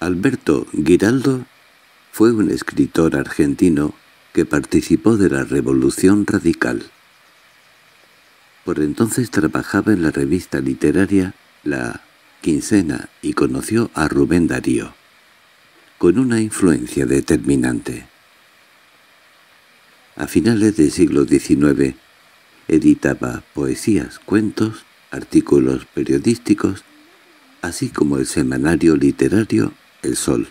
Alberto Giraldo fue un escritor argentino que participó de la Revolución Radical. Por entonces trabajaba en la revista literaria La Quincena y conoció a Rubén Darío, con una influencia determinante. A finales del siglo XIX editaba poesías, cuentos, artículos periodísticos, así como el semanario literario el sol.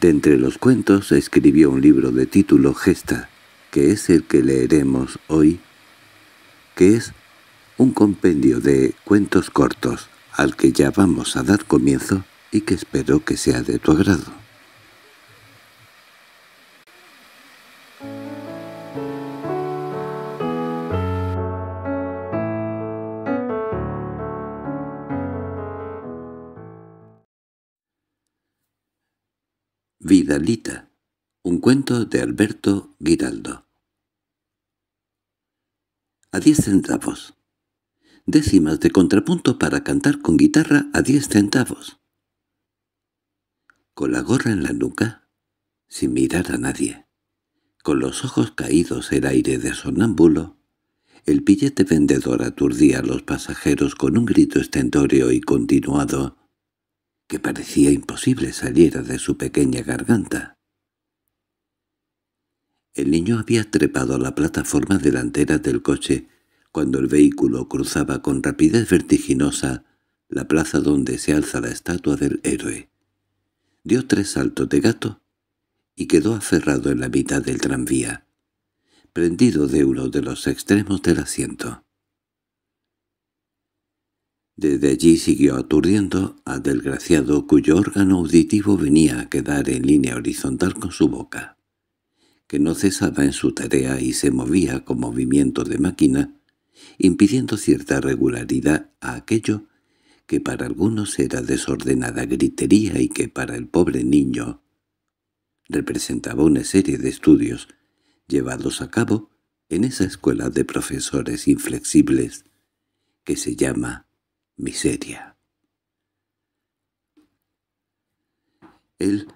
De entre los cuentos escribió un libro de título Gesta, que es el que leeremos hoy, que es un compendio de cuentos cortos al que ya vamos a dar comienzo y que espero que sea de tu agrado. un cuento de Alberto Giraldo. A diez centavos. Décimas de contrapunto para cantar con guitarra a diez centavos. Con la gorra en la nuca, sin mirar a nadie. Con los ojos caídos el aire de sonámbulo, el billete vendedor aturdía a los pasajeros con un grito estentorio y continuado que parecía imposible saliera de su pequeña garganta. El niño había trepado a la plataforma delantera del coche cuando el vehículo cruzaba con rapidez vertiginosa la plaza donde se alza la estatua del héroe. Dio tres saltos de gato y quedó aferrado en la mitad del tranvía, prendido de uno de los extremos del asiento. Desde allí siguió aturdiendo al desgraciado cuyo órgano auditivo venía a quedar en línea horizontal con su boca, que no cesaba en su tarea y se movía con movimiento de máquina, impidiendo cierta regularidad a aquello que para algunos era desordenada gritería y que para el pobre niño representaba una serie de estudios llevados a cabo en esa escuela de profesores inflexibles que se llama miseria. Él,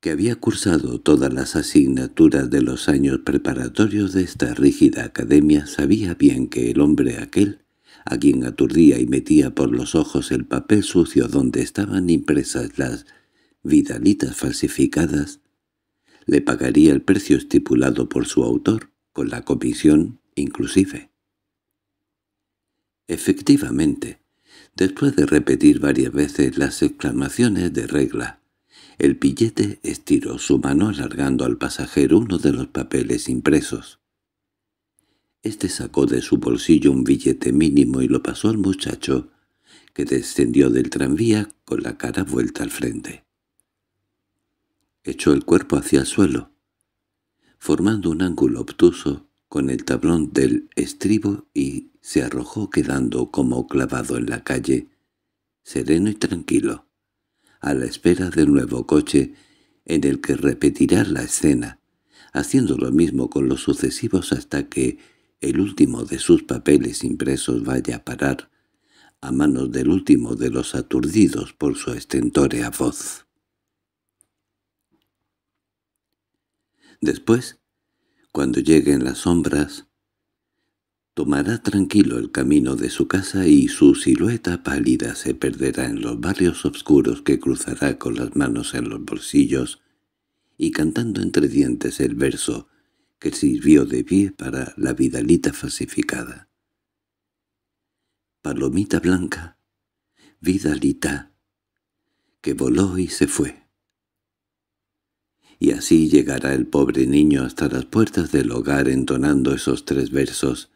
que había cursado todas las asignaturas de los años preparatorios de esta rígida academia, sabía bien que el hombre aquel, a quien aturdía y metía por los ojos el papel sucio donde estaban impresas las vidalitas falsificadas, le pagaría el precio estipulado por su autor, con la comisión inclusive. Efectivamente, Después de repetir varias veces las exclamaciones de regla, el pillete estiró su mano alargando al pasajero uno de los papeles impresos. Este sacó de su bolsillo un billete mínimo y lo pasó al muchacho, que descendió del tranvía con la cara vuelta al frente. Echó el cuerpo hacia el suelo, formando un ángulo obtuso, con el tablón del estribo y se arrojó quedando como clavado en la calle, sereno y tranquilo, a la espera del nuevo coche en el que repetirá la escena, haciendo lo mismo con los sucesivos hasta que el último de sus papeles impresos vaya a parar a manos del último de los aturdidos por su estentórea voz. Después cuando lleguen las sombras, tomará tranquilo el camino de su casa y su silueta pálida se perderá en los barrios oscuros que cruzará con las manos en los bolsillos y cantando entre dientes el verso que sirvió de pie para la vidalita falsificada. Palomita blanca, vidalita, que voló y se fue y así llegará el pobre niño hasta las puertas del hogar entonando esos tres versos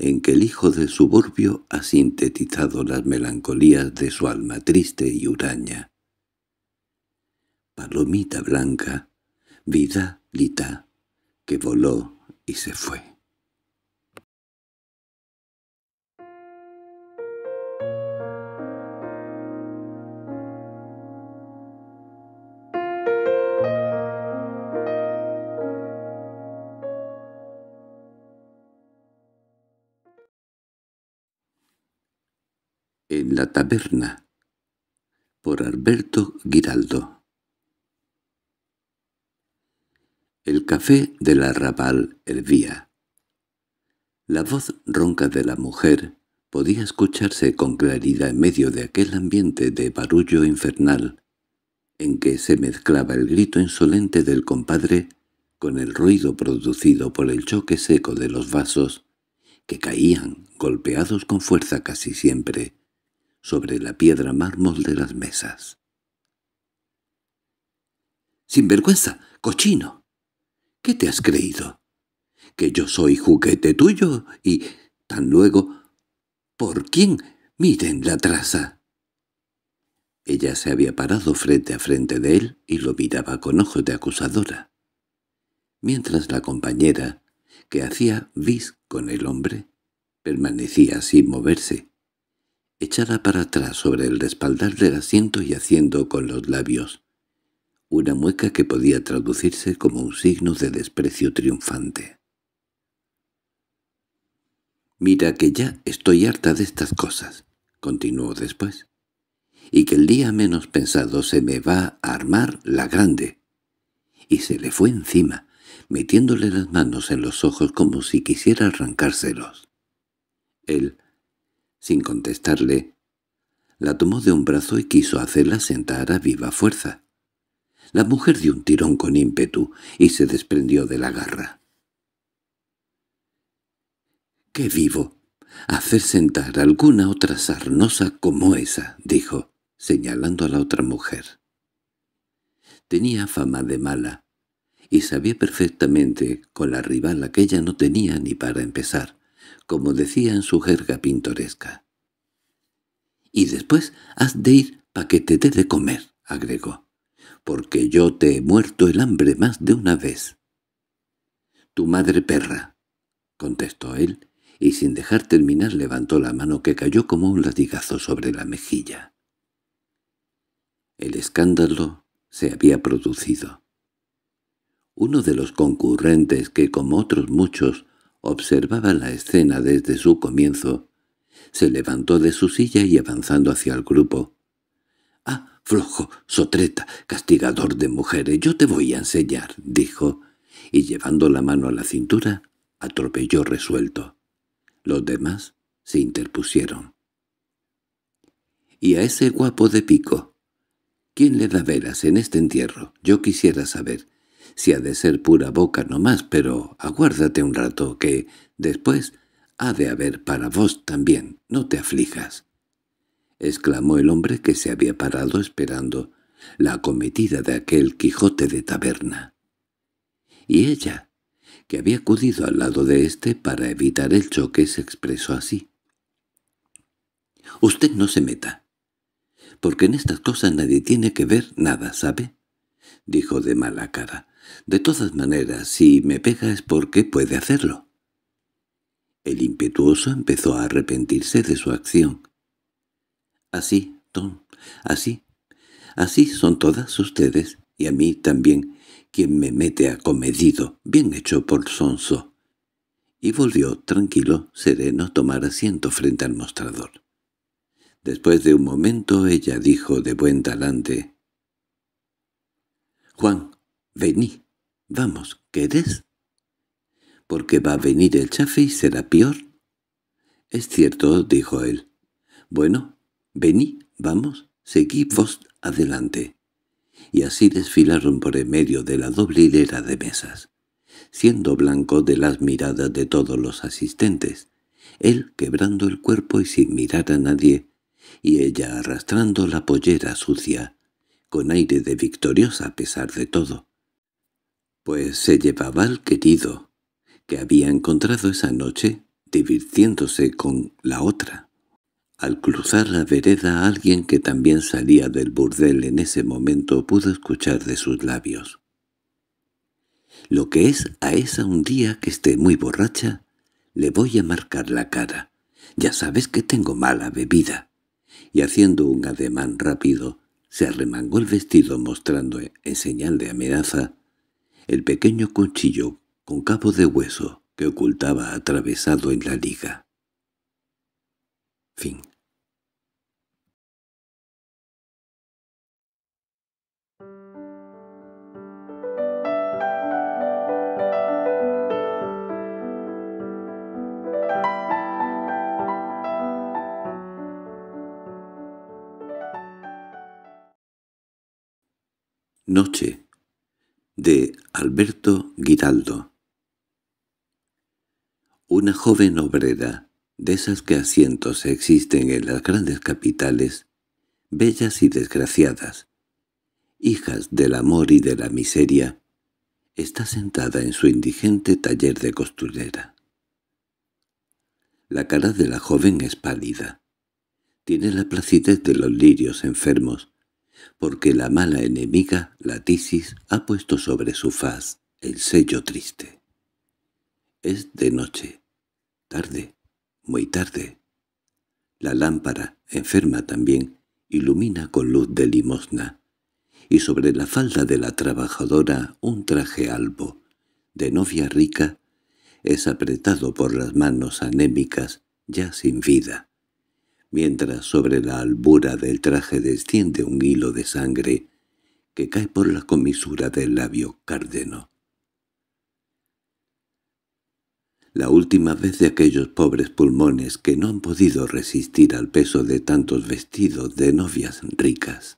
en que el hijo del suburbio ha sintetizado las melancolías de su alma triste y huraña. Palomita blanca, vida lita, que voló y se fue. la taberna por Alberto Giraldo El café del arrabal hervía. La voz ronca de la mujer podía escucharse con claridad en medio de aquel ambiente de barullo infernal en que se mezclaba el grito insolente del compadre con el ruido producido por el choque seco de los vasos que caían golpeados con fuerza casi siempre sobre la piedra mármol de las mesas. Sin vergüenza, ¡Cochino! ¿Qué te has creído? ¿Que yo soy juguete tuyo? Y tan luego... ¿Por quién? ¡Miren la traza! Ella se había parado frente a frente de él y lo miraba con ojos de acusadora. Mientras la compañera, que hacía vis con el hombre, permanecía sin moverse, echada para atrás sobre el respaldar del asiento y haciendo con los labios una mueca que podía traducirse como un signo de desprecio triunfante. «Mira que ya estoy harta de estas cosas», continuó después, «y que el día menos pensado se me va a armar la grande». Y se le fue encima, metiéndole las manos en los ojos como si quisiera arrancárselos. Él sin contestarle. La tomó de un brazo y quiso hacerla sentar a viva fuerza. La mujer dio un tirón con ímpetu y se desprendió de la garra. —¡Qué vivo! Hacer sentar alguna otra sarnosa como esa —dijo, señalando a la otra mujer. Tenía fama de mala, y sabía perfectamente con la rival que ella no tenía ni para empezar, como decía en su jerga pintoresca. —Y después has de ir pa' que te dé de comer —agregó—, porque yo te he muerto el hambre más de una vez. —Tu madre perra —contestó él, y sin dejar terminar levantó la mano que cayó como un latigazo sobre la mejilla. El escándalo se había producido. Uno de los concurrentes que, como otros muchos, observaba la escena desde su comienzo, se levantó de su silla y avanzando hacia el grupo. —¡Ah, flojo, sotreta, castigador de mujeres, yo te voy a enseñar! —dijo, y llevando la mano a la cintura, atropelló resuelto. Los demás se interpusieron. —¿Y a ese guapo de pico? ¿Quién le da velas en este entierro? Yo quisiera saber si ha de ser pura boca no más, pero aguárdate un rato que después ha de haber para vos también, no te aflijas. —exclamó el hombre que se había parado esperando la acometida de aquel Quijote de taberna. Y ella, que había acudido al lado de éste para evitar el choque, se expresó así. —Usted no se meta, porque en estas cosas nadie tiene que ver nada, ¿sabe? —dijo de mala cara. De todas maneras, si me pega es porque puede hacerlo. El impetuoso empezó a arrepentirse de su acción. Así, Tom, así. Así son todas ustedes, y a mí también, quien me mete acomedido, bien hecho por Sonso. Y volvió, tranquilo, sereno, a tomar asiento frente al mostrador. Después de un momento ella dijo de buen talante, «Juan, Vení, vamos, ¿querés? Porque va a venir el chafe y será peor. —Es cierto —dijo él. —Bueno, vení, vamos, seguid vos adelante. Y así desfilaron por en medio de la doble hilera de mesas, siendo blanco de las miradas de todos los asistentes, él quebrando el cuerpo y sin mirar a nadie, y ella arrastrando la pollera sucia, con aire de victoriosa a pesar de todo pues se llevaba al querido, que había encontrado esa noche divirtiéndose con la otra. Al cruzar la vereda alguien que también salía del burdel en ese momento pudo escuchar de sus labios. Lo que es a esa un día que esté muy borracha, le voy a marcar la cara. Ya sabes que tengo mala bebida. Y haciendo un ademán rápido, se arremangó el vestido mostrando en señal de amenaza el pequeño cuchillo con cabo de hueso que ocultaba atravesado en la liga. Fin. Noche de Alberto Giraldo Una joven obrera, de esas que asientos existen en las grandes capitales, bellas y desgraciadas, hijas del amor y de la miseria, está sentada en su indigente taller de costurera. La cara de la joven es pálida. Tiene la placidez de los lirios enfermos, porque la mala enemiga, la tisis, ha puesto sobre su faz el sello triste. Es de noche, tarde, muy tarde. La lámpara, enferma también, ilumina con luz de limosna, y sobre la falda de la trabajadora un traje albo, de novia rica, es apretado por las manos anémicas ya sin vida mientras sobre la albura del traje desciende un hilo de sangre que cae por la comisura del labio cárdeno. La última vez de aquellos pobres pulmones que no han podido resistir al peso de tantos vestidos de novias ricas.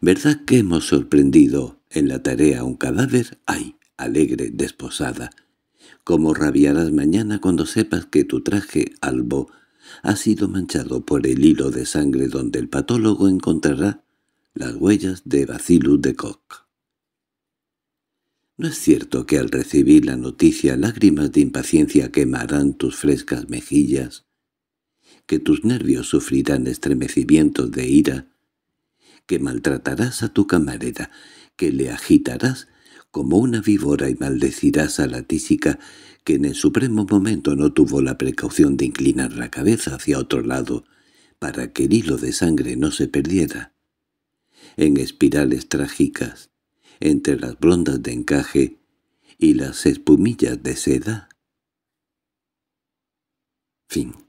¿Verdad que hemos sorprendido en la tarea un cadáver? ¡Ay, alegre, desposada! ¿Cómo rabiarás mañana cuando sepas que tu traje albo ha sido manchado por el hilo de sangre donde el patólogo encontrará las huellas de Bacillus de Koch. No es cierto que al recibir la noticia lágrimas de impaciencia quemarán tus frescas mejillas, que tus nervios sufrirán estremecimientos de ira, que maltratarás a tu camarera, que le agitarás como una víbora y maldecirás a la tísica que en el supremo momento no tuvo la precaución de inclinar la cabeza hacia otro lado para que el hilo de sangre no se perdiera. En espirales trágicas, entre las blondas de encaje y las espumillas de seda. Fin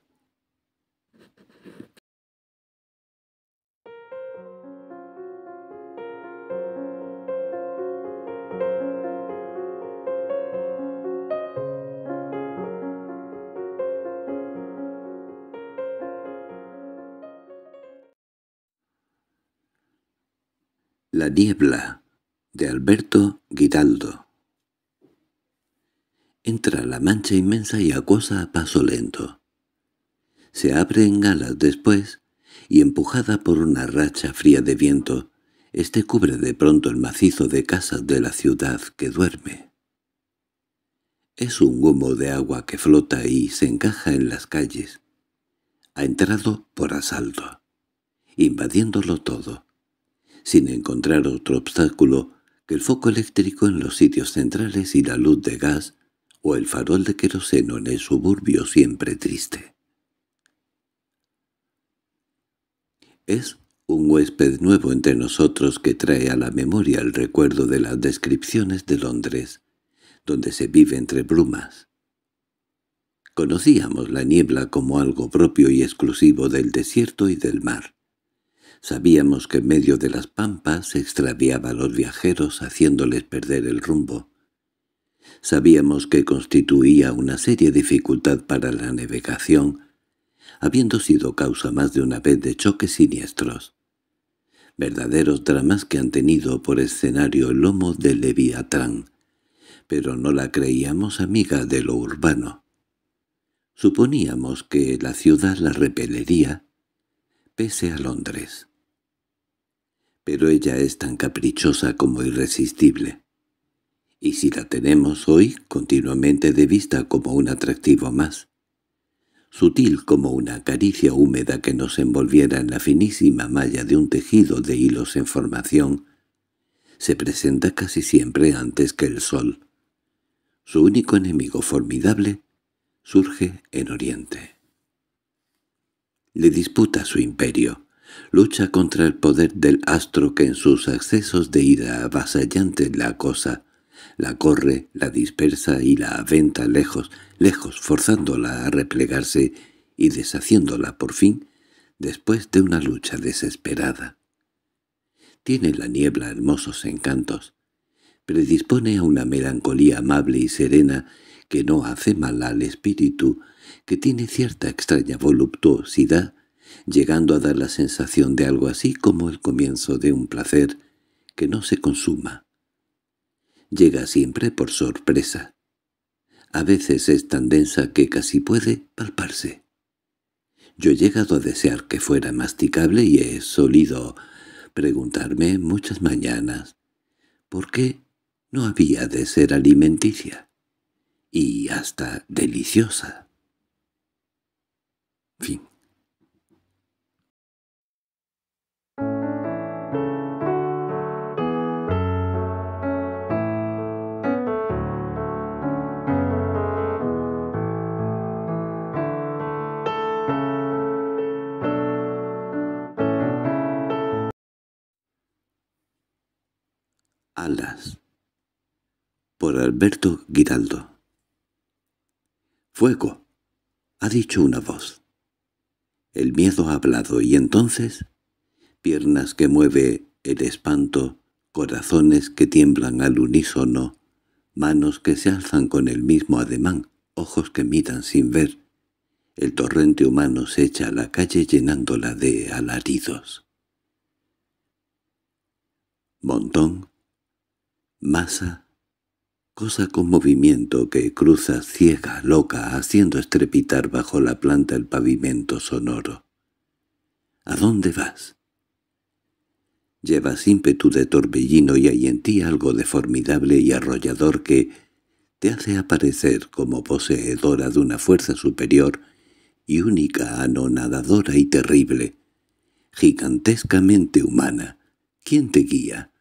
niebla de Alberto Giraldo Entra la mancha inmensa y acuosa a paso lento. Se abre en galas después, y empujada por una racha fría de viento, este cubre de pronto el macizo de casas de la ciudad que duerme. Es un humo de agua que flota y se encaja en las calles. Ha entrado por asalto, invadiéndolo todo, sin encontrar otro obstáculo que el foco eléctrico en los sitios centrales y la luz de gas o el farol de queroseno en el suburbio siempre triste. Es un huésped nuevo entre nosotros que trae a la memoria el recuerdo de las descripciones de Londres, donde se vive entre brumas. Conocíamos la niebla como algo propio y exclusivo del desierto y del mar. Sabíamos que en medio de las pampas se extraviaba a los viajeros haciéndoles perder el rumbo. Sabíamos que constituía una seria dificultad para la navegación, habiendo sido causa más de una vez de choques siniestros. Verdaderos dramas que han tenido por escenario el lomo de Leviatrán, pero no la creíamos amiga de lo urbano. Suponíamos que la ciudad la repelería, pese a Londres pero ella es tan caprichosa como irresistible. Y si la tenemos hoy continuamente de vista como un atractivo más, sutil como una caricia húmeda que nos envolviera en la finísima malla de un tejido de hilos en formación, se presenta casi siempre antes que el sol. Su único enemigo formidable surge en Oriente. Le disputa su imperio lucha contra el poder del astro que en sus accesos de ira avasallante la acosa, la corre, la dispersa y la aventa lejos, lejos, forzándola a replegarse y deshaciéndola por fin, después de una lucha desesperada. Tiene la niebla hermosos encantos, predispone a una melancolía amable y serena que no hace mal al espíritu, que tiene cierta extraña voluptuosidad llegando a dar la sensación de algo así como el comienzo de un placer que no se consuma. Llega siempre por sorpresa. A veces es tan densa que casi puede palparse. Yo he llegado a desear que fuera masticable y he solido preguntarme muchas mañanas por qué no había de ser alimenticia y hasta deliciosa. Fin. Alberto Giraldo. «¡Fuego!» ha dicho una voz. El miedo ha hablado y entonces, piernas que mueve el espanto, corazones que tiemblan al unísono, manos que se alzan con el mismo ademán, ojos que miran sin ver. El torrente humano se echa a la calle llenándola de alaridos. Montón, masa, cosa con movimiento que cruza ciega, loca, haciendo estrepitar bajo la planta el pavimento sonoro. ¿A dónde vas? Llevas ímpetu de torbellino y hay en ti algo de formidable y arrollador que te hace aparecer como poseedora de una fuerza superior y única, anonadadora y terrible, gigantescamente humana. ¿Quién te guía?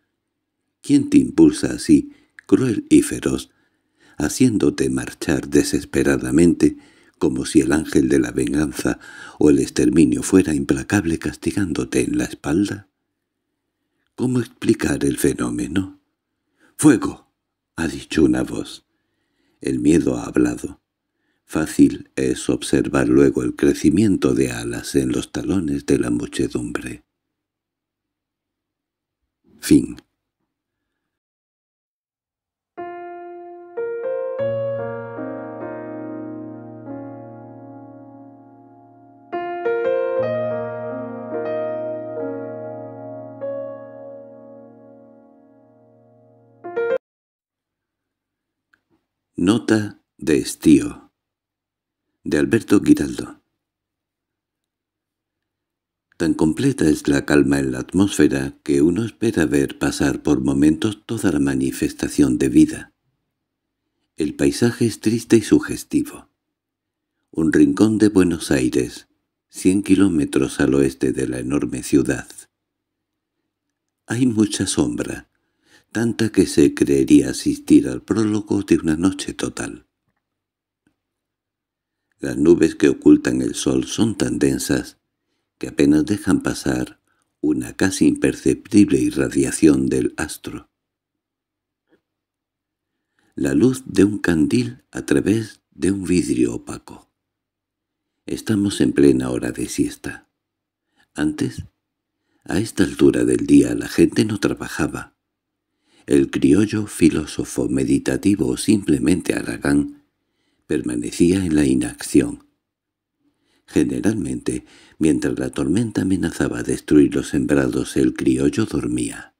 ¿Quién te impulsa así? cruel y feroz, haciéndote marchar desesperadamente como si el ángel de la venganza o el exterminio fuera implacable castigándote en la espalda? ¿Cómo explicar el fenómeno? —¡Fuego! —ha dicho una voz. El miedo ha hablado. Fácil es observar luego el crecimiento de alas en los talones de la muchedumbre. Fin Nota de estío de Alberto Giraldo Tan completa es la calma en la atmósfera que uno espera ver pasar por momentos toda la manifestación de vida. El paisaje es triste y sugestivo. Un rincón de Buenos Aires, 100 kilómetros al oeste de la enorme ciudad. Hay mucha sombra, tanta que se creería asistir al prólogo de una noche total. Las nubes que ocultan el sol son tan densas que apenas dejan pasar una casi imperceptible irradiación del astro. La luz de un candil a través de un vidrio opaco. Estamos en plena hora de siesta. Antes, a esta altura del día la gente no trabajaba. El criollo filósofo meditativo o simplemente Aragán permanecía en la inacción. Generalmente, mientras la tormenta amenazaba destruir los sembrados, el criollo dormía.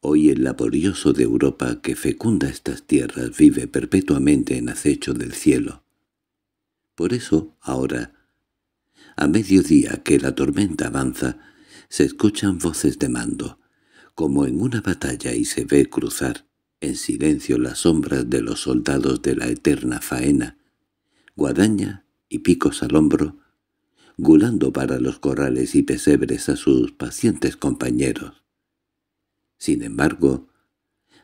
Hoy el laborioso de Europa que fecunda estas tierras vive perpetuamente en acecho del cielo. Por eso, ahora, a mediodía que la tormenta avanza, se escuchan voces de mando, como en una batalla y se ve cruzar, en silencio, las sombras de los soldados de la eterna faena, guadaña y picos al hombro, gulando para los corrales y pesebres a sus pacientes compañeros. Sin embargo,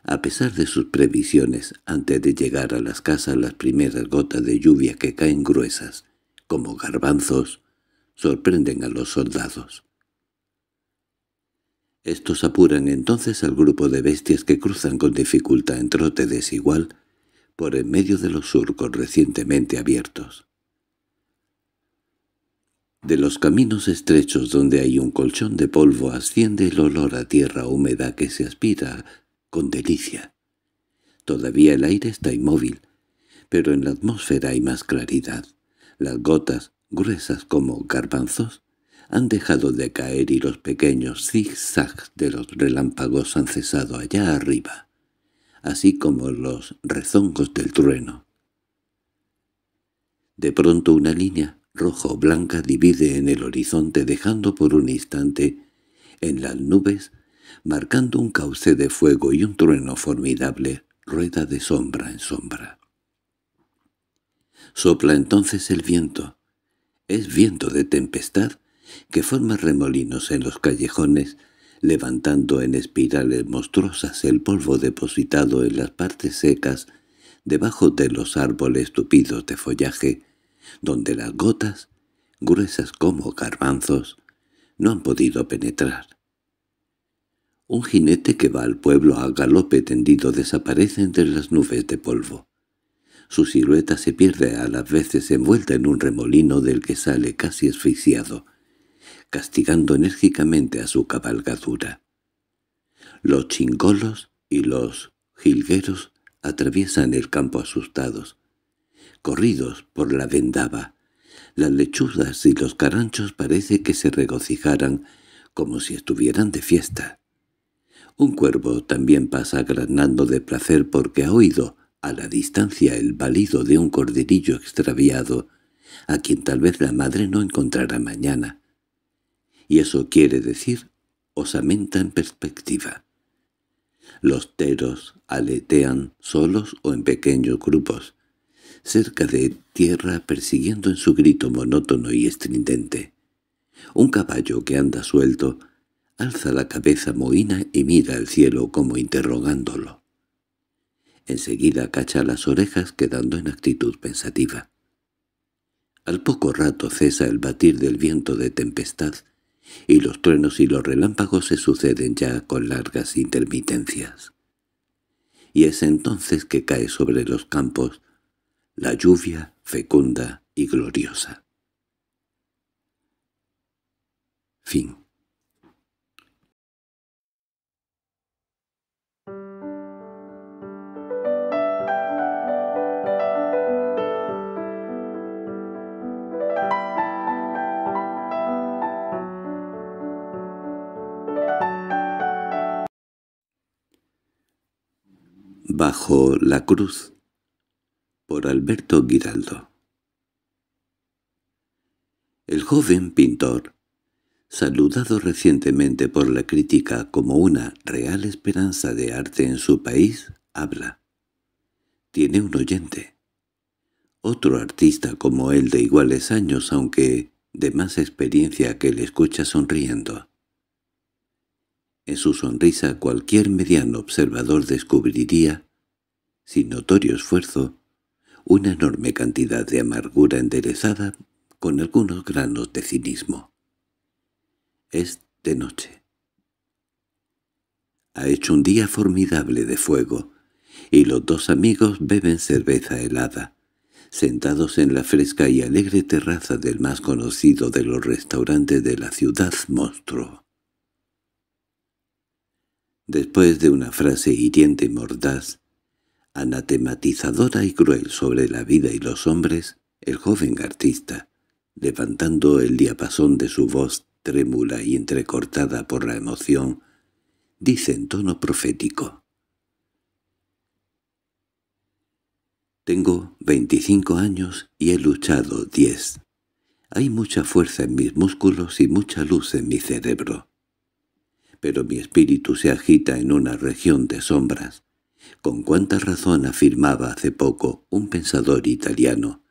a pesar de sus previsiones, antes de llegar a las casas las primeras gotas de lluvia que caen gruesas, como garbanzos, sorprenden a los soldados. Estos apuran entonces al grupo de bestias que cruzan con dificultad en trote desigual por en medio de los surcos recientemente abiertos. De los caminos estrechos donde hay un colchón de polvo asciende el olor a tierra húmeda que se aspira con delicia. Todavía el aire está inmóvil, pero en la atmósfera hay más claridad. Las gotas, gruesas como garbanzos, han dejado de caer y los pequeños zigzags de los relámpagos han cesado allá arriba, así como los rezongos del trueno. De pronto una línea rojo-blanca divide en el horizonte dejando por un instante en las nubes, marcando un cauce de fuego y un trueno formidable, rueda de sombra en sombra. Sopla entonces el viento. Es viento de tempestad que forma remolinos en los callejones, levantando en espirales monstruosas el polvo depositado en las partes secas, debajo de los árboles tupidos de follaje, donde las gotas, gruesas como garbanzos, no han podido penetrar. Un jinete que va al pueblo a galope tendido desaparece entre las nubes de polvo. Su silueta se pierde a las veces envuelta en un remolino del que sale casi asfixiado castigando enérgicamente a su cabalgadura. Los chingolos y los jilgueros atraviesan el campo asustados, corridos por la vendaba. Las lechuzas y los caranchos parece que se regocijaran como si estuvieran de fiesta. Un cuervo también pasa granando de placer porque ha oído a la distancia el balido de un corderillo extraviado, a quien tal vez la madre no encontrará mañana y eso quiere decir osamenta en perspectiva. Los teros aletean solos o en pequeños grupos, cerca de tierra persiguiendo en su grito monótono y estridente. Un caballo que anda suelto alza la cabeza mohina y mira al cielo como interrogándolo. Enseguida cacha las orejas quedando en actitud pensativa. Al poco rato cesa el batir del viento de tempestad y los truenos y los relámpagos se suceden ya con largas intermitencias. Y es entonces que cae sobre los campos la lluvia fecunda y gloriosa. Fin Bajo la cruz por Alberto Giraldo El joven pintor, saludado recientemente por la crítica como una real esperanza de arte en su país, habla. Tiene un oyente. Otro artista como él de iguales años, aunque de más experiencia que le escucha sonriendo. En su sonrisa cualquier mediano observador descubriría sin notorio esfuerzo, una enorme cantidad de amargura enderezada con algunos granos de cinismo. Es de noche. Ha hecho un día formidable de fuego, y los dos amigos beben cerveza helada, sentados en la fresca y alegre terraza del más conocido de los restaurantes de la ciudad monstruo. Después de una frase hiriente y mordaz, anatematizadora y cruel sobre la vida y los hombres, el joven artista, levantando el diapasón de su voz trémula y entrecortada por la emoción, dice en tono profético. Tengo veinticinco años y he luchado diez. Hay mucha fuerza en mis músculos y mucha luz en mi cerebro. Pero mi espíritu se agita en una región de sombras, con cuánta razón afirmaba hace poco un pensador italiano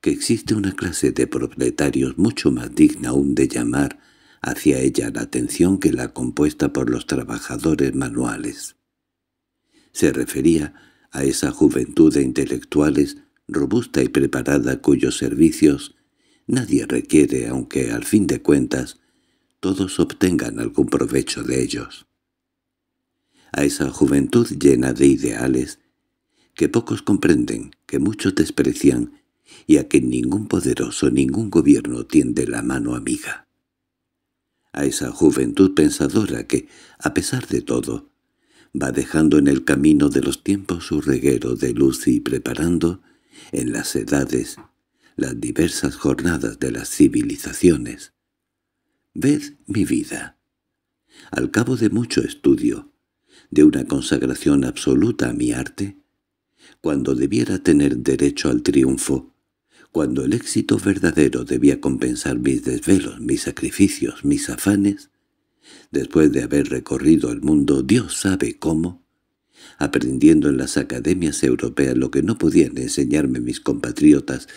que existe una clase de propietarios mucho más digna aún de llamar hacia ella la atención que la compuesta por los trabajadores manuales. Se refería a esa juventud de intelectuales robusta y preparada cuyos servicios nadie requiere aunque al fin de cuentas todos obtengan algún provecho de ellos a esa juventud llena de ideales, que pocos comprenden, que muchos desprecian, y a que ningún poderoso, ningún gobierno tiende la mano amiga. A esa juventud pensadora que, a pesar de todo, va dejando en el camino de los tiempos su reguero de luz y preparando, en las edades, las diversas jornadas de las civilizaciones. Ved mi vida. Al cabo de mucho estudio, de una consagración absoluta a mi arte? cuando debiera tener derecho al triunfo? cuando el éxito verdadero debía compensar mis desvelos, mis sacrificios, mis afanes? Después de haber recorrido el mundo, Dios sabe cómo, aprendiendo en las academias europeas lo que no podían enseñarme mis compatriotas,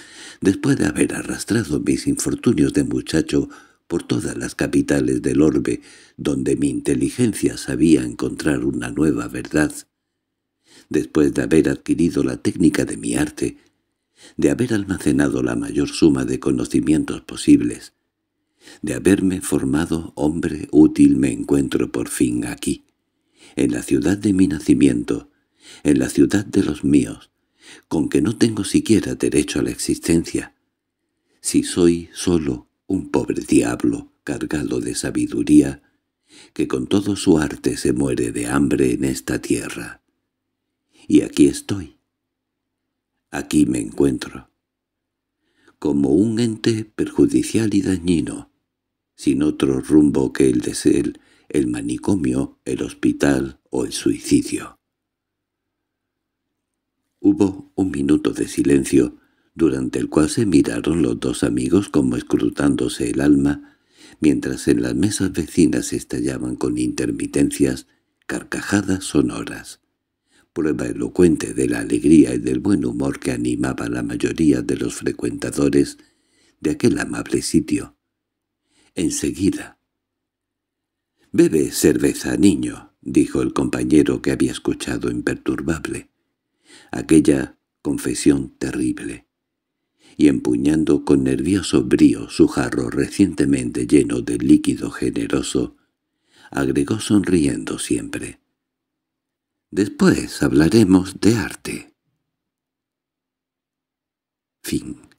después de haber arrastrado mis infortunios de muchacho por todas las capitales del orbe, donde mi inteligencia sabía encontrar una nueva verdad. Después de haber adquirido la técnica de mi arte, de haber almacenado la mayor suma de conocimientos posibles, de haberme formado hombre útil me encuentro por fin aquí, en la ciudad de mi nacimiento, en la ciudad de los míos, con que no tengo siquiera derecho a la existencia. Si soy solo un pobre diablo cargado de sabiduría, que con todo su arte se muere de hambre en esta tierra. Y aquí estoy. Aquí me encuentro. Como un ente perjudicial y dañino, sin otro rumbo que el de ser el manicomio, el hospital o el suicidio. Hubo un minuto de silencio durante el cual se miraron los dos amigos como escrutándose el alma, mientras en las mesas vecinas estallaban con intermitencias carcajadas sonoras, prueba elocuente de la alegría y del buen humor que animaba la mayoría de los frecuentadores de aquel amable sitio. Enseguida. «Bebe cerveza, niño», dijo el compañero que había escuchado imperturbable. Aquella confesión terrible y empuñando con nervioso brío su jarro recientemente lleno de líquido generoso, agregó sonriendo siempre. «Después hablaremos de arte». Fin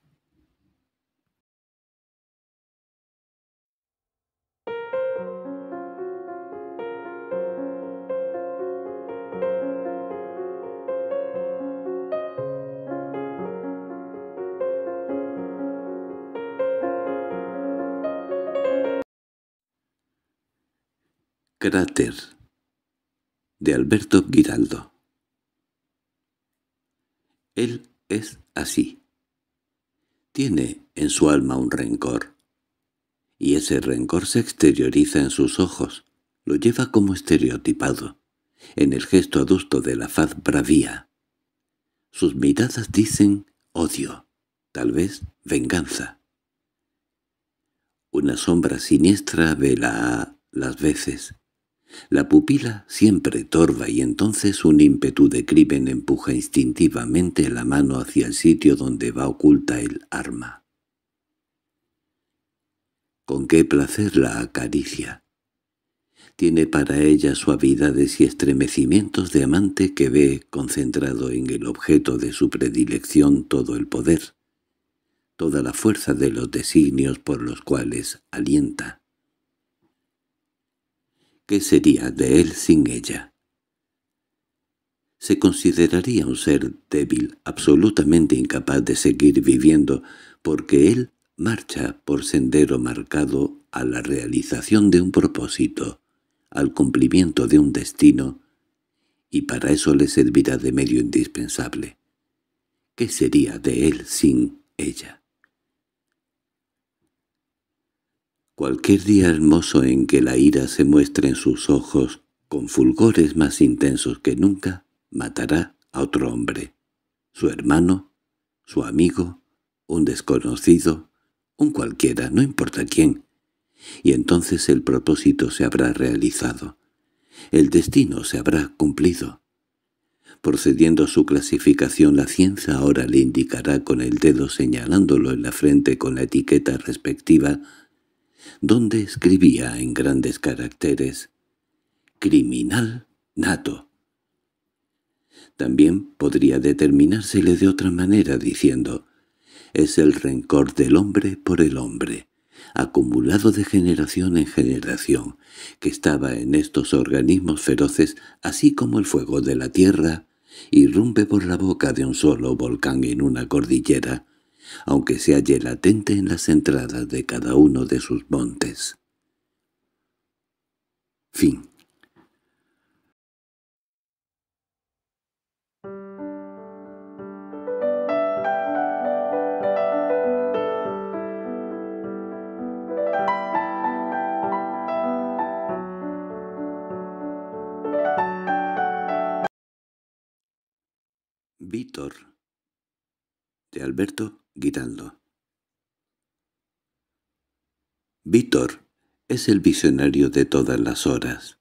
Cráter de Alberto Giraldo Él es así. Tiene en su alma un rencor, y ese rencor se exterioriza en sus ojos, lo lleva como estereotipado, en el gesto adusto de la faz bravía. Sus miradas dicen odio, tal vez venganza. Una sombra siniestra vela a las veces la pupila siempre torva y entonces un ímpetu de crimen empuja instintivamente la mano hacia el sitio donde va oculta el arma. Con qué placer la acaricia. Tiene para ella suavidades y estremecimientos de amante que ve, concentrado en el objeto de su predilección, todo el poder, toda la fuerza de los designios por los cuales alienta. ¿Qué sería de él sin ella? Se consideraría un ser débil, absolutamente incapaz de seguir viviendo, porque él marcha por sendero marcado a la realización de un propósito, al cumplimiento de un destino, y para eso le servirá de medio indispensable. ¿Qué sería de él sin ella? Cualquier día hermoso en que la ira se muestre en sus ojos, con fulgores más intensos que nunca, matará a otro hombre. Su hermano, su amigo, un desconocido, un cualquiera, no importa quién. Y entonces el propósito se habrá realizado. El destino se habrá cumplido. Procediendo a su clasificación, la ciencia ahora le indicará con el dedo señalándolo en la frente con la etiqueta respectiva donde escribía en grandes caracteres «Criminal nato». También podría determinársele de otra manera diciendo «Es el rencor del hombre por el hombre» acumulado de generación en generación, que estaba en estos organismos feroces, así como el fuego de la tierra, irrumpe por la boca de un solo volcán en una cordillera, aunque se halle latente en las entradas de cada uno de sus montes. Fin. Víctor de Alberto Víctor Víctor es el visionario de todas las horas.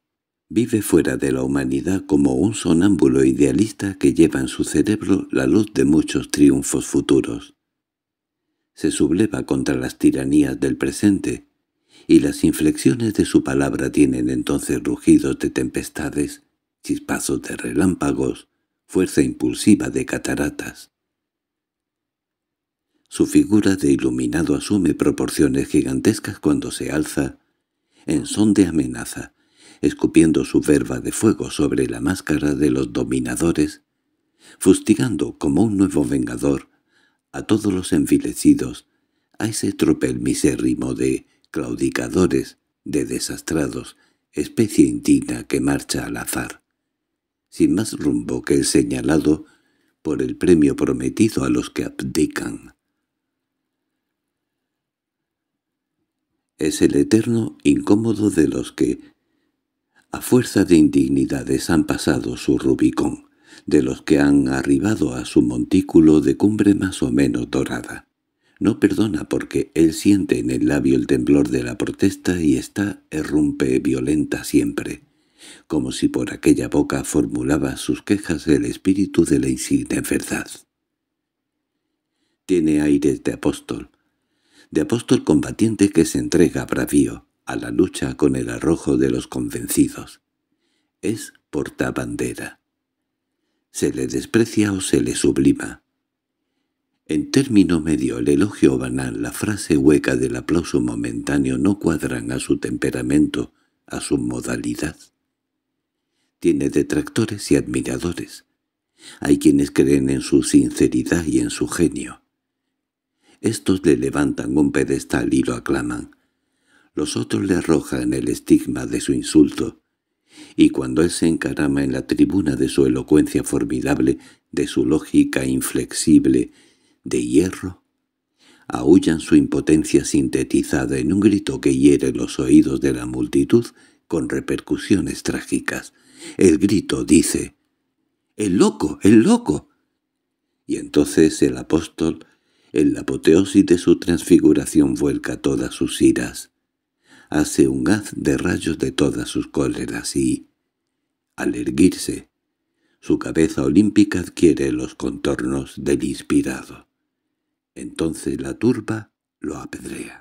Vive fuera de la humanidad como un sonámbulo idealista que lleva en su cerebro la luz de muchos triunfos futuros. Se subleva contra las tiranías del presente, y las inflexiones de su palabra tienen entonces rugidos de tempestades, chispazos de relámpagos, fuerza impulsiva de cataratas. Su figura de iluminado asume proporciones gigantescas cuando se alza en son de amenaza, escupiendo su verba de fuego sobre la máscara de los dominadores, fustigando como un nuevo vengador a todos los envilecidos, a ese tropel misérrimo de claudicadores, de desastrados, especie indigna que marcha al azar, sin más rumbo que el señalado por el premio prometido a los que abdican. es el eterno incómodo de los que, a fuerza de indignidades, han pasado su Rubicón, de los que han arribado a su montículo de cumbre más o menos dorada. No perdona porque él siente en el labio el temblor de la protesta y está errumpe violenta siempre, como si por aquella boca formulaba sus quejas el espíritu de la insigne verdad. Tiene aires de apóstol, de apóstol combatiente que se entrega bravío a la lucha con el arrojo de los convencidos. Es portabandera. Se le desprecia o se le sublima. En término medio el elogio banal, la frase hueca del aplauso momentáneo no cuadran a su temperamento, a su modalidad. Tiene detractores y admiradores. Hay quienes creen en su sinceridad y en su genio. Estos le levantan un pedestal y lo aclaman. Los otros le arrojan el estigma de su insulto. Y cuando él se encarama en la tribuna de su elocuencia formidable, de su lógica inflexible, de hierro, aullan su impotencia sintetizada en un grito que hiere los oídos de la multitud con repercusiones trágicas. El grito dice «¡El loco! ¡El loco!» Y entonces el apóstol el apoteosis de su transfiguración vuelca todas sus iras, hace un haz de rayos de todas sus cóleras y, al erguirse, su cabeza olímpica adquiere los contornos del inspirado. Entonces la turba lo apedrea.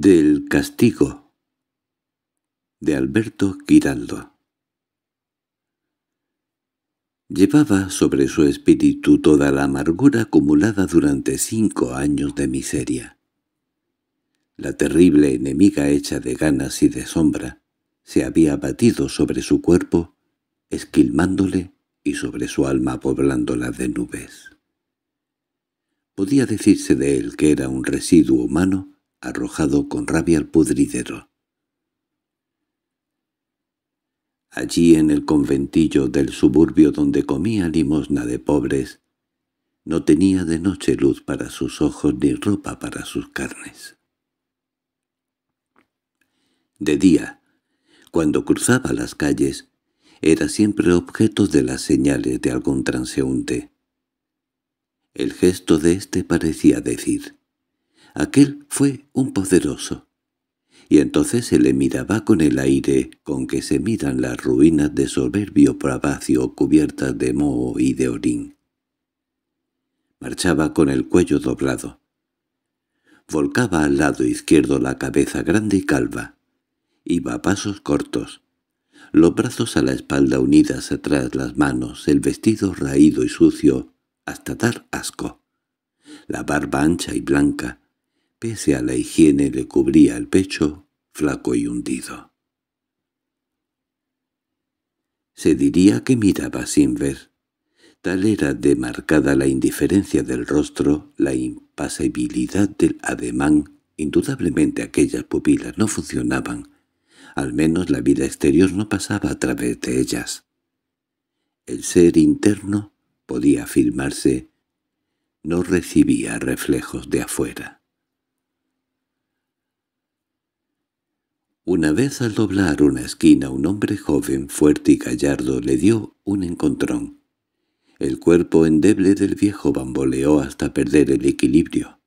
del castigo de Alberto Giraldo Llevaba sobre su espíritu toda la amargura acumulada durante cinco años de miseria. La terrible enemiga hecha de ganas y de sombra se había batido sobre su cuerpo, esquilmándole y sobre su alma poblándola de nubes. Podía decirse de él que era un residuo humano, arrojado con rabia al pudridero. Allí en el conventillo del suburbio donde comía limosna de pobres, no tenía de noche luz para sus ojos ni ropa para sus carnes. De día, cuando cruzaba las calles, era siempre objeto de las señales de algún transeúnte. El gesto de éste parecía decir, Aquel fue un poderoso. Y entonces se le miraba con el aire con que se miran las ruinas de soberbio prabacio cubiertas de moho y de orín. Marchaba con el cuello doblado. Volcaba al lado izquierdo la cabeza grande y calva. Iba a pasos cortos. Los brazos a la espalda unidas atrás las manos, el vestido raído y sucio, hasta dar asco. La barba ancha y blanca, pese a la higiene le cubría el pecho, flaco y hundido. Se diría que miraba sin ver. Tal era demarcada la indiferencia del rostro, la impasibilidad del ademán. Indudablemente aquellas pupilas no funcionaban. Al menos la vida exterior no pasaba a través de ellas. El ser interno, podía afirmarse, no recibía reflejos de afuera. Una vez al doblar una esquina un hombre joven, fuerte y gallardo le dio un encontrón. El cuerpo endeble del viejo bamboleó hasta perder el equilibrio.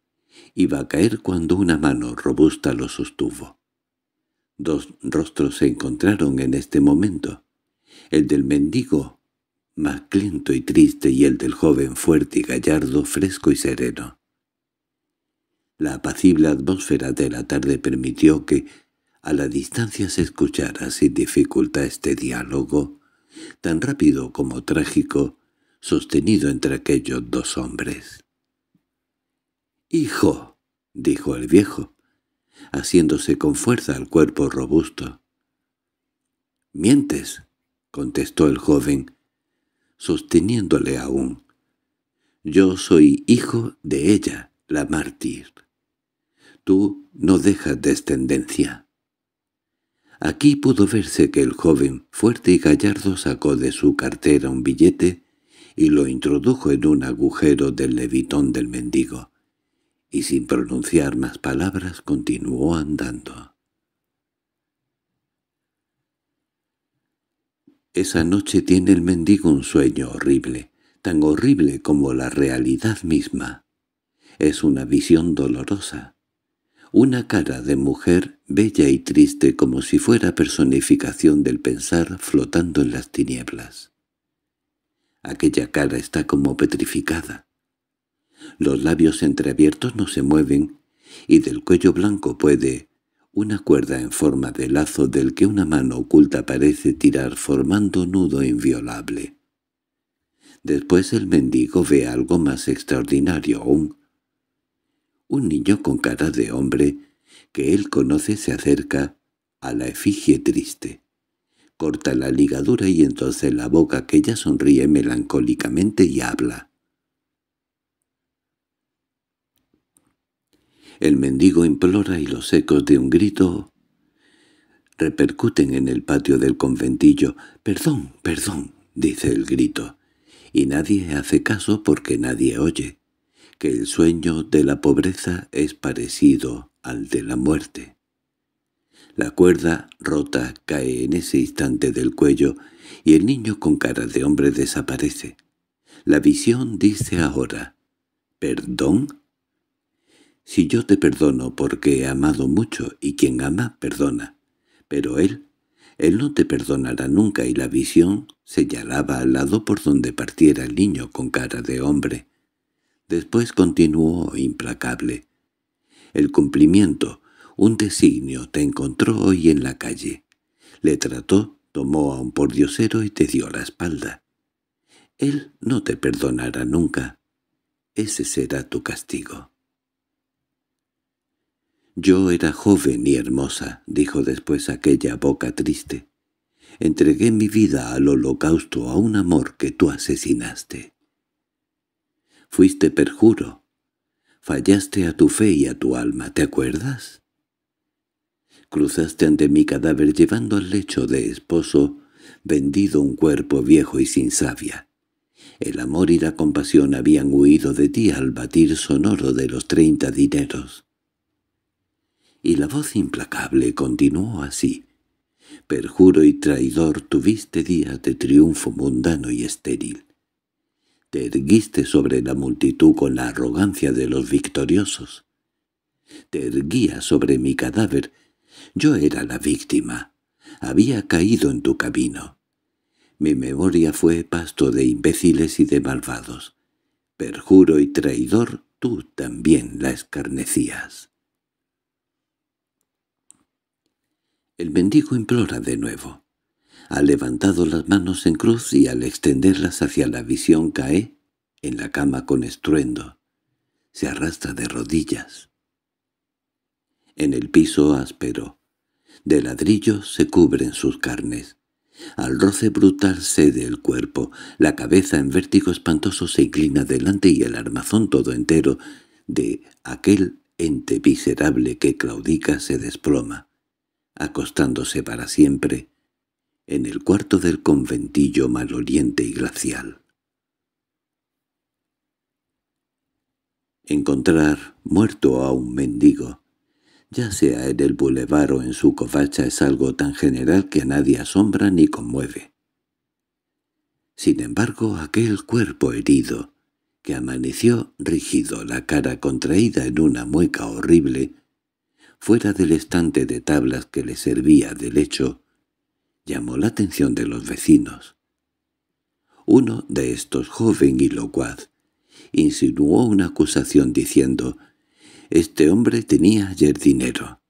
Iba a caer cuando una mano robusta lo sostuvo. Dos rostros se encontraron en este momento. El del mendigo, más y triste, y el del joven fuerte y gallardo, fresco y sereno. La apacible atmósfera de la tarde permitió que a la distancia se escuchara sin dificultad este diálogo, tan rápido como trágico, sostenido entre aquellos dos hombres. —¡Hijo! —dijo el viejo, haciéndose con fuerza al cuerpo robusto. —Mientes —contestó el joven, sosteniéndole aún. —Yo soy hijo de ella, la mártir. Tú no dejas descendencia. Aquí pudo verse que el joven, fuerte y gallardo, sacó de su cartera un billete y lo introdujo en un agujero del levitón del mendigo, y sin pronunciar más palabras continuó andando. Esa noche tiene el mendigo un sueño horrible, tan horrible como la realidad misma. Es una visión dolorosa, una cara de mujer bella y triste como si fuera personificación del pensar flotando en las tinieblas. Aquella cara está como petrificada. Los labios entreabiertos no se mueven, y del cuello blanco puede una cuerda en forma de lazo del que una mano oculta parece tirar formando nudo inviolable. Después el mendigo ve algo más extraordinario aún, un niño con cara de hombre que él conoce se acerca a la efigie triste. Corta la ligadura y entonces la boca que ella sonríe melancólicamente y habla. El mendigo implora y los ecos de un grito repercuten en el patio del conventillo. «¡Perdón, perdón!» dice el grito. Y nadie hace caso porque nadie oye que el sueño de la pobreza es parecido al de la muerte. La cuerda rota cae en ese instante del cuello y el niño con cara de hombre desaparece. La visión dice ahora, ¿perdón? Si yo te perdono porque he amado mucho y quien ama perdona, pero él, él no te perdonará nunca y la visión señalaba al lado por donde partiera el niño con cara de hombre. Después continuó implacable. El cumplimiento, un designio, te encontró hoy en la calle. Le trató, tomó a un pordiosero y te dio la espalda. Él no te perdonará nunca. Ese será tu castigo. Yo era joven y hermosa, dijo después aquella boca triste. Entregué mi vida al holocausto a un amor que tú asesinaste. Fuiste perjuro. Fallaste a tu fe y a tu alma, ¿te acuerdas? Cruzaste ante mi cadáver llevando al lecho de esposo, vendido un cuerpo viejo y sin savia. El amor y la compasión habían huido de ti al batir sonoro de los treinta dineros. Y la voz implacable continuó así. Perjuro y traidor tuviste días de triunfo mundano y estéril. Te erguiste sobre la multitud con la arrogancia de los victoriosos. Te erguía sobre mi cadáver. Yo era la víctima. Había caído en tu camino. Mi memoria fue pasto de imbéciles y de malvados. Perjuro y traidor, tú también la escarnecías. El mendigo implora de nuevo ha levantado las manos en cruz y al extenderlas hacia la visión cae en la cama con estruendo. Se arrastra de rodillas. En el piso áspero, de ladrillo se cubren sus carnes. Al roce brutal cede el cuerpo, la cabeza en vértigo espantoso se inclina delante y el armazón todo entero de aquel ente miserable que claudica se desploma, acostándose para siempre en el cuarto del conventillo maloliente y glacial. Encontrar muerto a un mendigo, ya sea en el bulevar o en su covacha, es algo tan general que a nadie asombra ni conmueve. Sin embargo, aquel cuerpo herido, que amaneció rígido, la cara contraída en una mueca horrible, fuera del estante de tablas que le servía de lecho, llamó la atención de los vecinos. Uno de estos, joven y locuaz, insinuó una acusación diciendo «Este hombre tenía ayer dinero».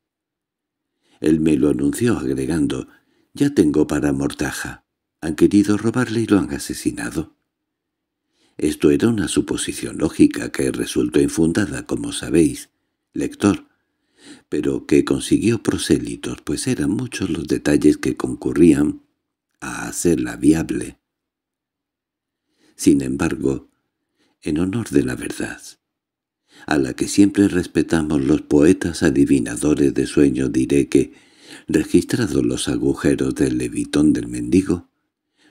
Él me lo anunció agregando «Ya tengo para mortaja. Han querido robarle y lo han asesinado». Esto era una suposición lógica que resultó infundada, como sabéis, lector, pero que consiguió prosélitos, pues eran muchos los detalles que concurrían a hacerla viable. Sin embargo, en honor de la verdad, a la que siempre respetamos los poetas adivinadores de sueños diré que, registrados los agujeros del levitón del mendigo,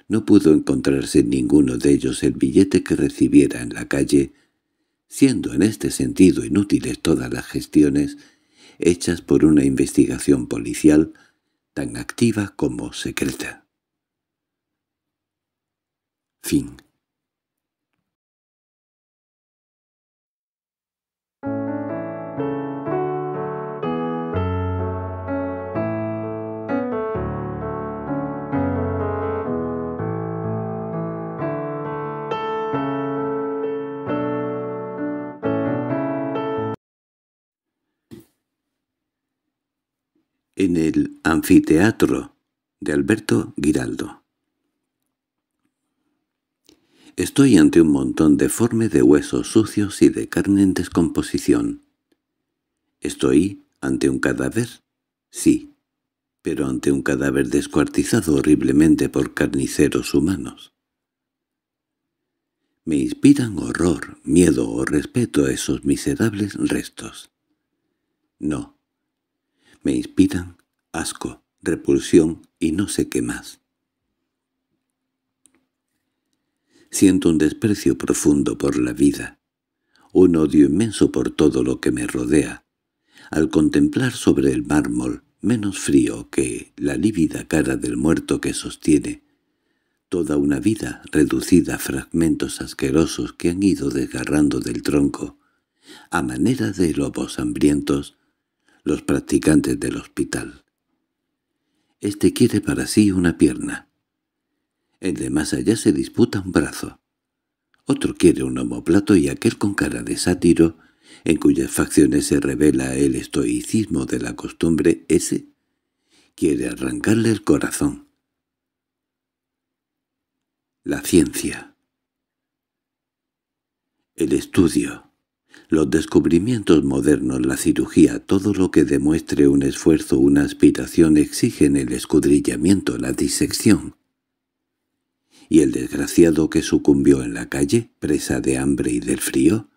no pudo encontrarse en ninguno de ellos el billete que recibiera en la calle, siendo en este sentido inútiles todas las gestiones hechas por una investigación policial tan activa como secreta. Fin en el anfiteatro de Alberto Giraldo. Estoy ante un montón deforme de huesos sucios y de carne en descomposición. Estoy ante un cadáver, sí, pero ante un cadáver descuartizado horriblemente por carniceros humanos. Me inspiran horror, miedo o respeto a esos miserables restos. No, me inspiran asco, repulsión y no sé qué más. Siento un desprecio profundo por la vida, un odio inmenso por todo lo que me rodea, al contemplar sobre el mármol, menos frío que la lívida cara del muerto que sostiene, toda una vida reducida a fragmentos asquerosos que han ido desgarrando del tronco, a manera de lobos hambrientos los practicantes del hospital. Este quiere para sí una pierna. El de más allá se disputa un brazo. Otro quiere un omoplato y aquel con cara de sátiro, en cuyas facciones se revela el estoicismo de la costumbre, ese quiere arrancarle el corazón. La ciencia. El estudio los descubrimientos modernos, la cirugía, todo lo que demuestre un esfuerzo, una aspiración, exigen el escudrillamiento, la disección. Y el desgraciado que sucumbió en la calle, presa de hambre y del frío,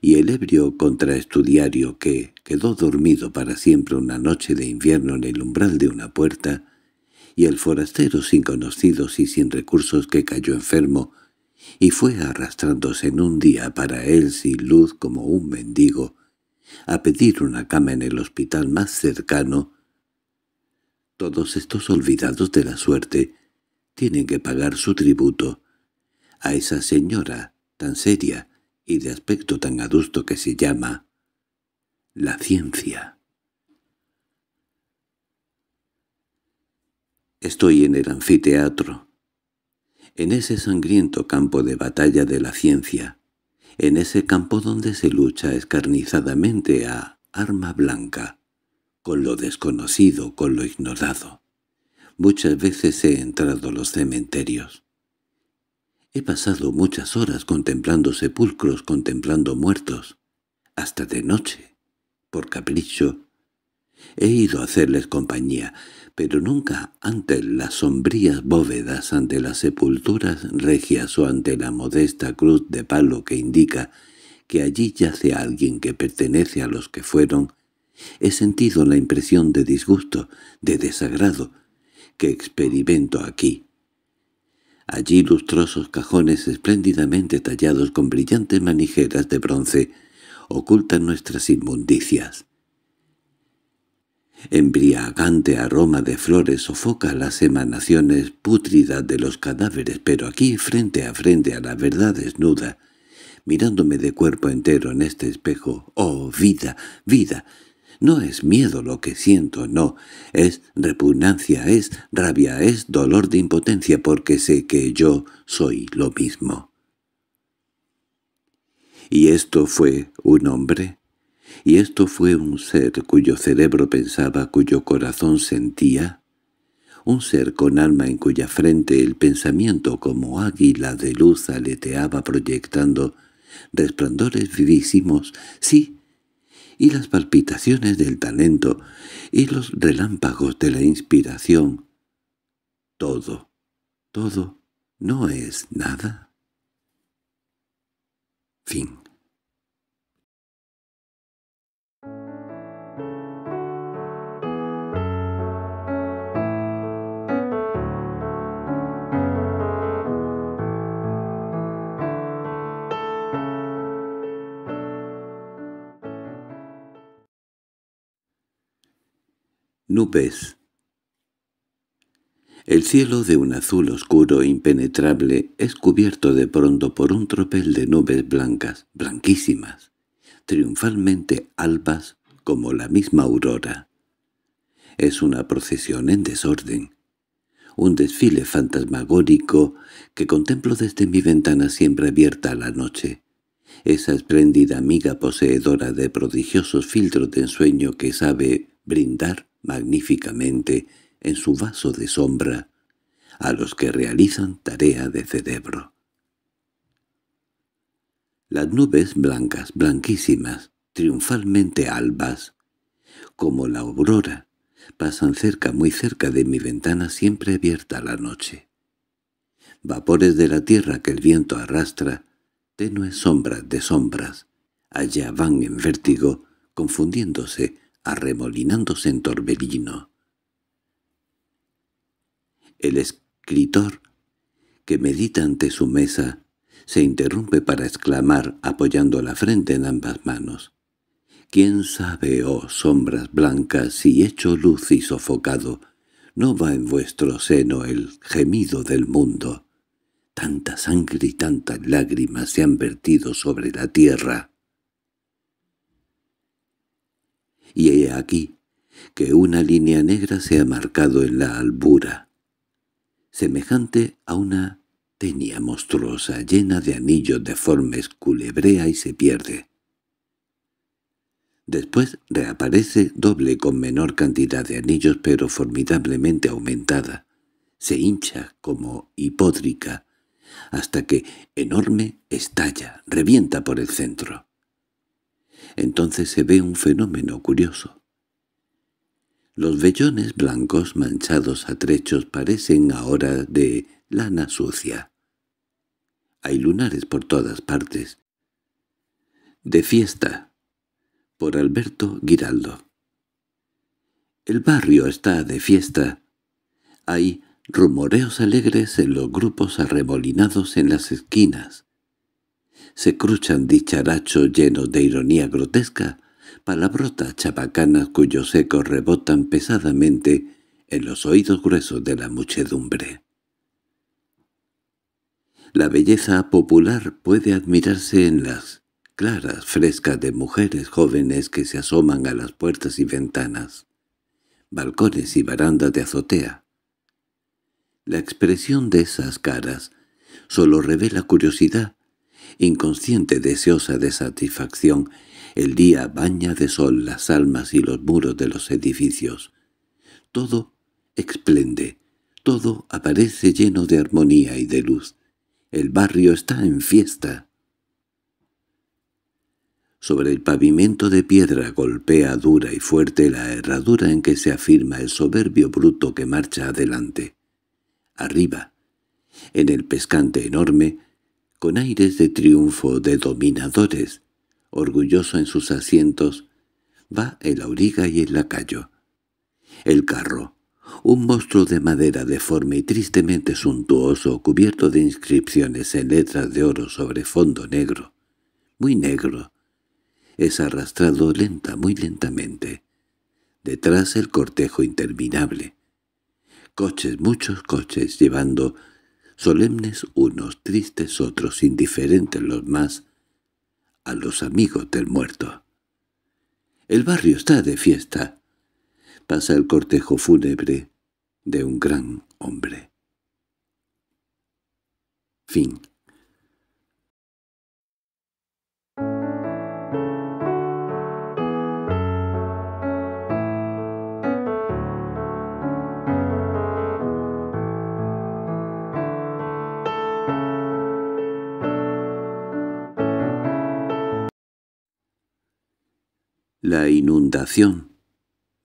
y el ebrio contraestudiario que quedó dormido para siempre una noche de invierno en el umbral de una puerta, y el forastero sin conocidos y sin recursos que cayó enfermo y fue arrastrándose en un día para él sin luz como un mendigo, a pedir una cama en el hospital más cercano. Todos estos olvidados de la suerte tienen que pagar su tributo. A esa señora, tan seria y de aspecto tan adusto que se llama la ciencia. Estoy en el anfiteatro en ese sangriento campo de batalla de la ciencia, en ese campo donde se lucha escarnizadamente a arma blanca, con lo desconocido, con lo ignorado. Muchas veces he entrado a los cementerios. He pasado muchas horas contemplando sepulcros, contemplando muertos, hasta de noche, por capricho. He ido a hacerles compañía, pero nunca ante las sombrías bóvedas, ante las sepulturas regias o ante la modesta cruz de palo que indica que allí yace alguien que pertenece a los que fueron, he sentido la impresión de disgusto, de desagrado, que experimento aquí. Allí lustrosos cajones espléndidamente tallados con brillantes manijeras de bronce ocultan nuestras inmundicias embriagante aroma de flores sofoca las emanaciones pútridas de los cadáveres, pero aquí, frente a frente a la verdad desnuda, mirándome de cuerpo entero en este espejo, ¡oh, vida, vida! No es miedo lo que siento, no, es repugnancia, es rabia, es dolor de impotencia, porque sé que yo soy lo mismo. ¿Y esto fue un hombre? y esto fue un ser cuyo cerebro pensaba, cuyo corazón sentía, un ser con alma en cuya frente el pensamiento como águila de luz aleteaba proyectando resplandores vivísimos, sí, y las palpitaciones del talento, y los relámpagos de la inspiración. Todo, todo, no es nada. Fin. nubes. El cielo de un azul oscuro e impenetrable es cubierto de pronto por un tropel de nubes blancas, blanquísimas, triunfalmente albas como la misma aurora. Es una procesión en desorden, un desfile fantasmagórico que contemplo desde mi ventana siempre abierta a la noche. Esa espléndida amiga poseedora de prodigiosos filtros de ensueño que sabe brindar magníficamente en su vaso de sombra a los que realizan tarea de cerebro. Las nubes blancas, blanquísimas, triunfalmente albas, como la aurora, pasan cerca, muy cerca de mi ventana siempre abierta la noche. Vapores de la tierra que el viento arrastra, tenues sombras de sombras, allá van en vértigo, confundiéndose arremolinándose en torbellino. El escritor, que medita ante su mesa, se interrumpe para exclamar, apoyando la frente en ambas manos. ¿Quién sabe, oh sombras blancas, si hecho luz y sofocado, no va en vuestro seno el gemido del mundo? Tanta sangre y tantas lágrimas se han vertido sobre la tierra. y he aquí que una línea negra se ha marcado en la albura, semejante a una tenia monstruosa llena de anillos deformes culebrea y se pierde. Después reaparece doble con menor cantidad de anillos pero formidablemente aumentada. Se hincha como hipódrica hasta que, enorme, estalla, revienta por el centro entonces se ve un fenómeno curioso. Los vellones blancos manchados a trechos parecen ahora de lana sucia. Hay lunares por todas partes. De fiesta. Por Alberto Giraldo. El barrio está de fiesta. Hay rumoreos alegres en los grupos arremolinados en las esquinas se cruchan dicharachos llenos de ironía grotesca, palabrotas chabacanas cuyos ecos rebotan pesadamente en los oídos gruesos de la muchedumbre. La belleza popular puede admirarse en las claras frescas de mujeres jóvenes que se asoman a las puertas y ventanas, balcones y barandas de azotea. La expresión de esas caras solo revela curiosidad inconsciente deseosa de satisfacción, el día baña de sol las almas y los muros de los edificios. Todo explende, todo aparece lleno de armonía y de luz. El barrio está en fiesta. Sobre el pavimento de piedra golpea dura y fuerte la herradura en que se afirma el soberbio bruto que marcha adelante. Arriba, en el pescante enorme, con aires de triunfo de dominadores, orgulloso en sus asientos, va el auriga y el lacayo. El carro, un monstruo de madera deforme y tristemente suntuoso cubierto de inscripciones en letras de oro sobre fondo negro, muy negro, es arrastrado lenta, muy lentamente. Detrás el cortejo interminable. Coches, muchos coches, llevando solemnes unos, tristes otros, indiferentes los más, a los amigos del muerto. El barrio está de fiesta. Pasa el cortejo fúnebre de un gran hombre. Fin La inundación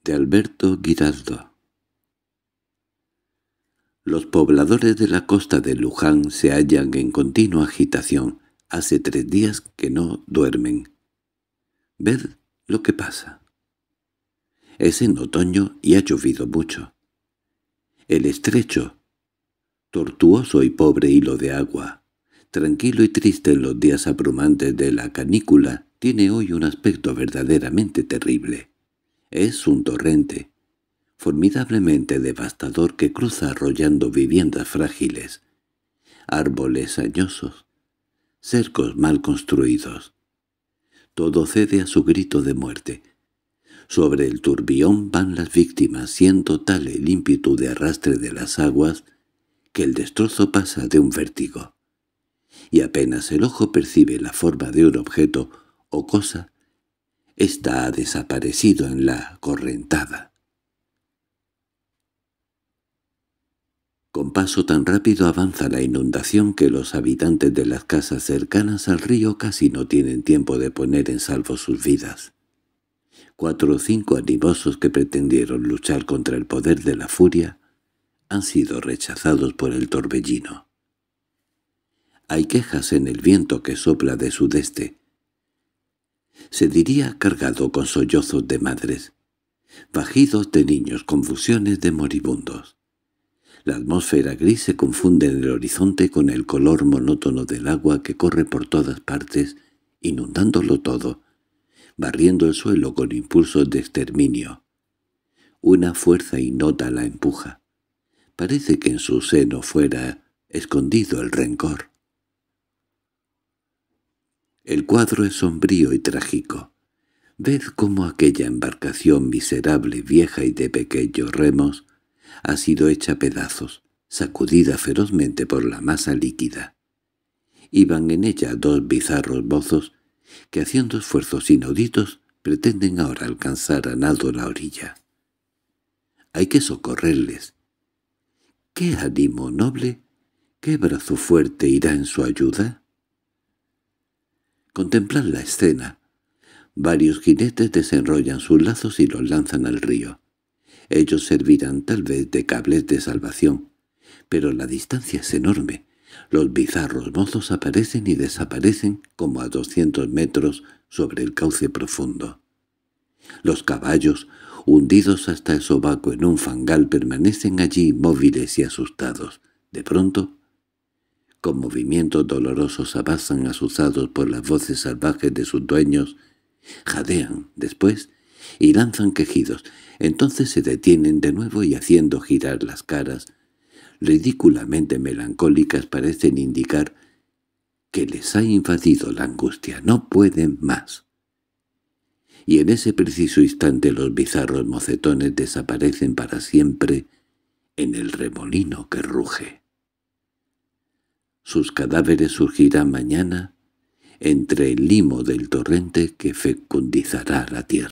de Alberto Giraldo Los pobladores de la costa de Luján se hallan en continua agitación. Hace tres días que no duermen. Ved lo que pasa. Es en otoño y ha llovido mucho. El estrecho, tortuoso y pobre hilo de agua, tranquilo y triste en los días abrumantes de la canícula, tiene hoy un aspecto verdaderamente terrible. Es un torrente, formidablemente devastador que cruza arrollando viviendas frágiles, árboles añosos, cercos mal construidos. Todo cede a su grito de muerte. Sobre el turbión van las víctimas, siendo tal el ímpetu de arrastre de las aguas que el destrozo pasa de un vértigo. Y apenas el ojo percibe la forma de un objeto o cosa, ésta ha desaparecido en la correntada. Con paso tan rápido avanza la inundación que los habitantes de las casas cercanas al río casi no tienen tiempo de poner en salvo sus vidas. Cuatro o cinco animosos que pretendieron luchar contra el poder de la furia han sido rechazados por el torbellino. Hay quejas en el viento que sopla de sudeste, se diría cargado con sollozos de madres, bajidos de niños, confusiones de moribundos. La atmósfera gris se confunde en el horizonte con el color monótono del agua que corre por todas partes, inundándolo todo, barriendo el suelo con impulsos de exterminio. Una fuerza innota la empuja. Parece que en su seno fuera escondido el rencor. El cuadro es sombrío y trágico. Ved cómo aquella embarcación miserable, vieja y de pequeños remos, ha sido hecha a pedazos, sacudida ferozmente por la masa líquida. Iban en ella dos bizarros bozos que, haciendo esfuerzos inauditos, pretenden ahora alcanzar a nado la orilla. Hay que socorrerles. ¿Qué ánimo noble, qué brazo fuerte irá en su ayuda? contemplar la escena. Varios jinetes desenrollan sus lazos y los lanzan al río. Ellos servirán tal vez de cables de salvación, pero la distancia es enorme. Los bizarros mozos aparecen y desaparecen como a 200 metros sobre el cauce profundo. Los caballos, hundidos hasta el sobaco en un fangal, permanecen allí móviles y asustados. De pronto, con movimientos dolorosos avanzan asustados por las voces salvajes de sus dueños, jadean después y lanzan quejidos. Entonces se detienen de nuevo y haciendo girar las caras, ridículamente melancólicas parecen indicar que les ha invadido la angustia, no pueden más. Y en ese preciso instante los bizarros mocetones desaparecen para siempre en el remolino que ruge. Sus cadáveres surgirán mañana entre el limo del torrente que fecundizará la tierra.